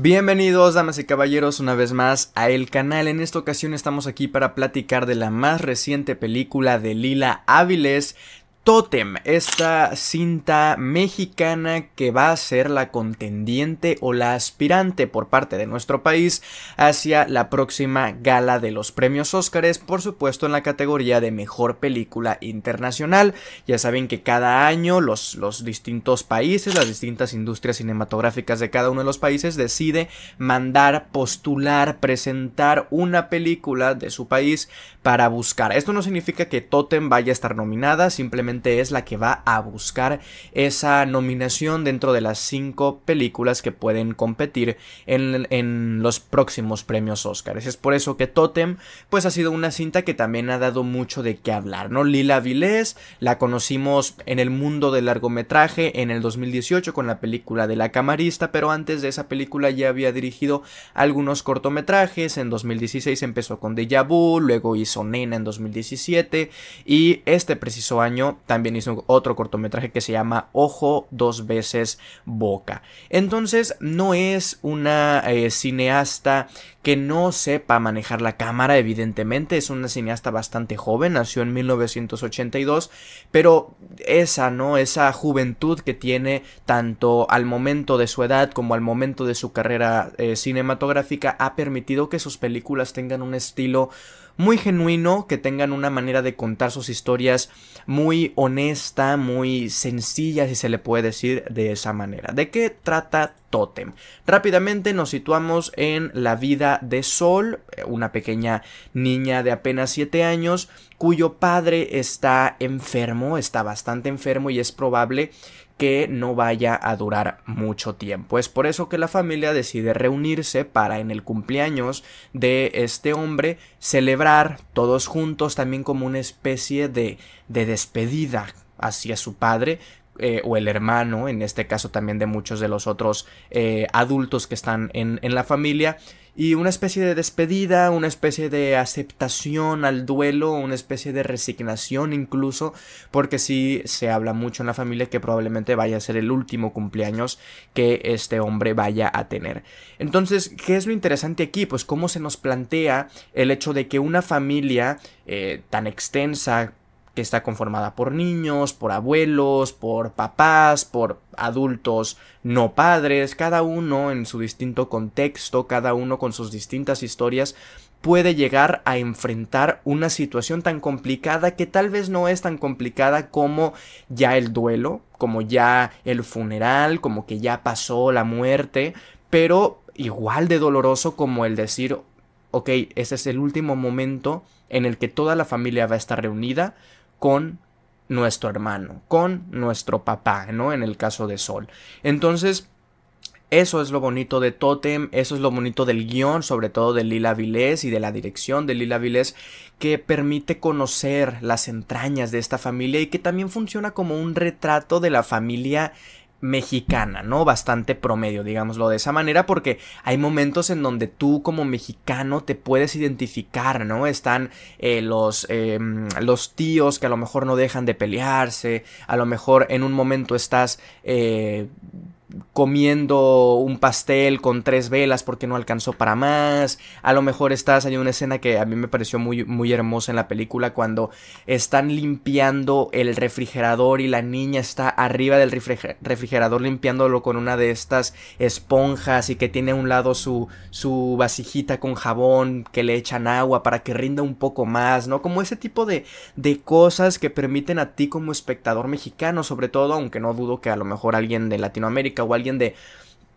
Bienvenidos damas y caballeros una vez más a el canal, en esta ocasión estamos aquí para platicar de la más reciente película de Lila Áviles Totem, esta cinta mexicana que va a ser la contendiente o la aspirante por parte de nuestro país hacia la próxima gala de los premios Óscares, por supuesto en la categoría de mejor película internacional. Ya saben que cada año los, los distintos países, las distintas industrias cinematográficas de cada uno de los países decide mandar, postular, presentar una película de su país para buscar. Esto no significa que Totem vaya a estar nominada, simplemente es la que va a buscar esa nominación dentro de las cinco películas que pueden competir en, los próximos premios Oscars. Es por eso que Totem, pues ha sido una cinta que también ha dado mucho de qué hablar, ¿no? Lila Vilés, la conocimos en el mundo del largometraje en el 2018 con la película de La Camarista, pero antes de esa película ya había dirigido algunos cortometrajes, en 2016 empezó con Deja Vu, luego hizo Nena en 2017 y este preciso año también hizo otro cortometraje que se llama Ojo dos veces boca. Entonces no es una eh, cineasta que no sepa manejar la cámara, evidentemente, es una cineasta bastante joven, nació en 1982, pero esa, ¿no? Esa juventud que tiene tanto al momento de su edad como al momento de su carrera eh, cinematográfica ha permitido que sus películas tengan un estilo muy genuino, que tengan una manera de contar sus historias muy honesta, muy sencilla, si se le puede decir de esa manera. ¿De qué trata Totem. Rápidamente nos situamos en la vida de Sol, una pequeña niña de apenas 7 años, cuyo padre está enfermo, está bastante enfermo y es probable que no vaya a durar mucho tiempo. Es por eso que la familia decide reunirse para en el cumpleaños de este hombre celebrar todos juntos también como una especie de, de despedida hacia su padre eh, o el hermano, en este caso también de muchos de los otros eh, adultos que están en, la familia, y una especie de despedida, una especie de aceptación al duelo, una especie de resignación incluso, porque si se habla mucho en la familia que probablemente vaya a ser el último cumpleaños que este hombre vaya a tener. Entonces, ¿qué es lo interesante aquí? Pues cómo se nos plantea el hecho de que una familia eh, tan extensa, que está conformada por niños, por abuelos, por papás, por adultos no padres, cada uno en su distinto contexto, cada uno con sus distintas historias, puede llegar a enfrentar una situación tan complicada que tal vez no es tan complicada como ya el duelo, como ya el funeral, como que ya pasó la muerte, pero igual de doloroso como el decir, ok, ese es el último momento en el que toda la familia va a estar reunida, con nuestro hermano, con nuestro papá, ¿no? En el caso de Sol. Entonces, eso es lo bonito de Totem, eso es lo bonito del guión, sobre todo de Lila Vilés y de la dirección de Lila Vilés, que permite conocer las entrañas de esta familia y que también funciona como un retrato de la familia mexicana, ¿no? Bastante promedio, digámoslo de esa manera, porque hay momentos en donde tú como mexicano te puedes identificar, ¿no? Están eh, los, em, los tíos que a lo mejor no dejan de pelearse, a lo mejor en un momento estás... Eh, comiendo un pastel con tres velas porque no alcanzó para más. A lo mejor estás, hay una escena que a mí me pareció muy, muy hermosa en la película cuando están limpiando el refrigerador y la niña está arriba del refrigerador limpiándolo con una de estas esponjas y que tiene a un lado su, su vasijita con jabón que le echan agua para que rinda un poco más, ¿no? Como ese tipo de, de cosas que permiten a ti como espectador mexicano, sobre todo, aunque no dudo que a lo mejor alguien de Latinoamérica o alguien de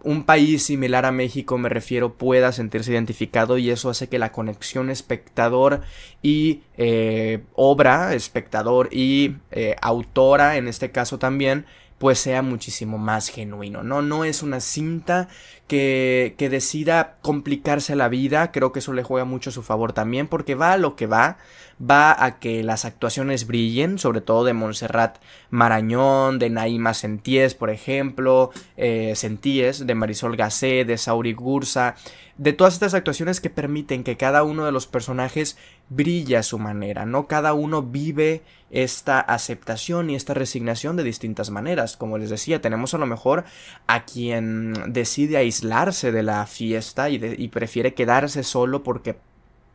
un país similar a México, me refiero, pueda sentirse identificado y eso hace que la conexión espectador y eh, obra, espectador y eh, autora, en este caso también, pues sea muchísimo más genuino, ¿no? No es una cinta que, que decida complicarse la vida, creo que eso le juega mucho a su favor también, porque va a lo que va, va a que las actuaciones brillen, sobre todo de Montserrat Marañón, de Naima Senties, por ejemplo, eh, de Marisol Gacé, de Sauri Gursa, de todas estas actuaciones que permiten que cada uno de los personajes brille a su manera, ¿no? Cada uno vive esta aceptación y esta resignación de distintas maneras. Como les decía, tenemos a lo mejor a quien decide aislarse de la fiesta y, y prefiere quedarse solo porque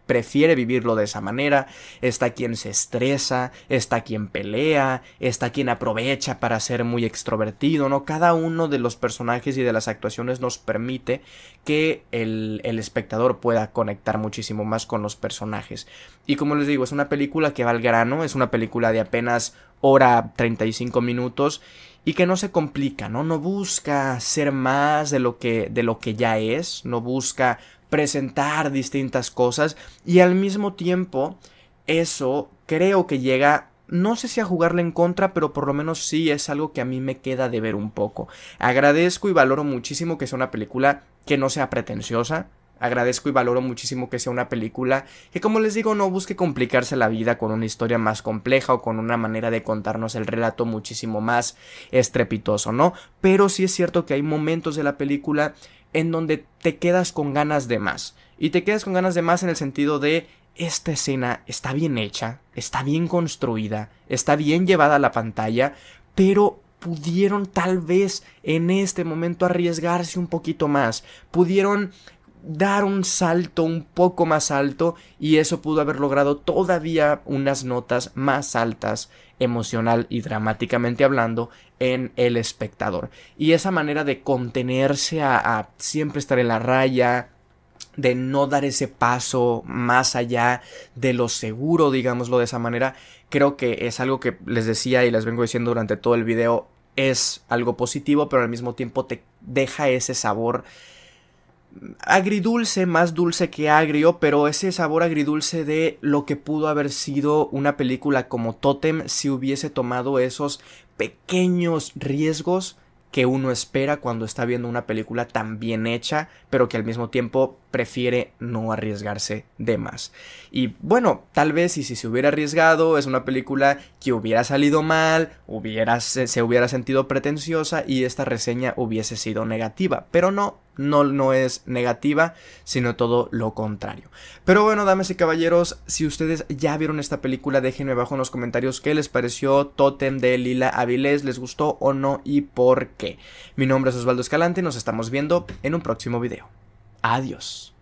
prefiere vivirlo de esa manera, está quien se estresa, está quien pelea, está quien aprovecha para ser muy extrovertido, ¿no? Cada uno de los personajes y de las actuaciones nos permite que el, espectador pueda conectar muchísimo más con los personajes. Y como les digo, es una película que va al grano, es una película de apenas hora 35 minutos y que no se complica, ¿no? No busca ser más de lo que, de lo que ya es, no busca presentar distintas cosas y al mismo tiempo eso creo que llega no sé si a jugarle en contra, pero por lo menos sí es algo que a mí me queda de ver un poco. Agradezco y valoro muchísimo que sea una película que no sea pretenciosa. Agradezco y valoro muchísimo que sea una película que, como les digo, no busque complicarse la vida con una historia más compleja o con una manera de contarnos el relato muchísimo más estrepitoso, ¿no? Pero sí es cierto que hay momentos de la película en donde te quedas con ganas de más. Y te quedas con ganas de más en el sentido de esta escena está bien hecha, está bien construida, está bien llevada a la pantalla, pero pudieron tal vez en este momento arriesgarse un poquito más, pudieron dar un salto un poco más alto y eso pudo haber logrado todavía unas notas más altas emocional y dramáticamente hablando en el espectador. Y esa manera de contenerse a, siempre estar en la raya, de no dar ese paso más allá de lo seguro, digámoslo de esa manera, creo que es algo que les decía y les vengo diciendo durante todo el video, es algo positivo, pero al mismo tiempo te deja ese sabor agridulce, más dulce que agrio, pero ese sabor agridulce de lo que pudo haber sido una película como Totem si hubiese tomado esos pequeños riesgos que uno espera cuando está viendo una película tan bien hecha, pero que al mismo tiempo prefiere no arriesgarse de más. Y bueno, tal vez y si se hubiera arriesgado, es una película que hubiera salido mal, hubiera, se, hubiera sentido pretenciosa y esta reseña hubiese sido negativa, pero no, no, no, es negativa, sino todo lo contrario. Pero bueno, damas y caballeros, si ustedes ya vieron esta película, déjenme abajo en los comentarios qué les pareció Totem de Lila Avilés, les gustó o no y por qué. Mi nombre es Osvaldo Escalante y nos estamos viendo en un próximo video. Adiós.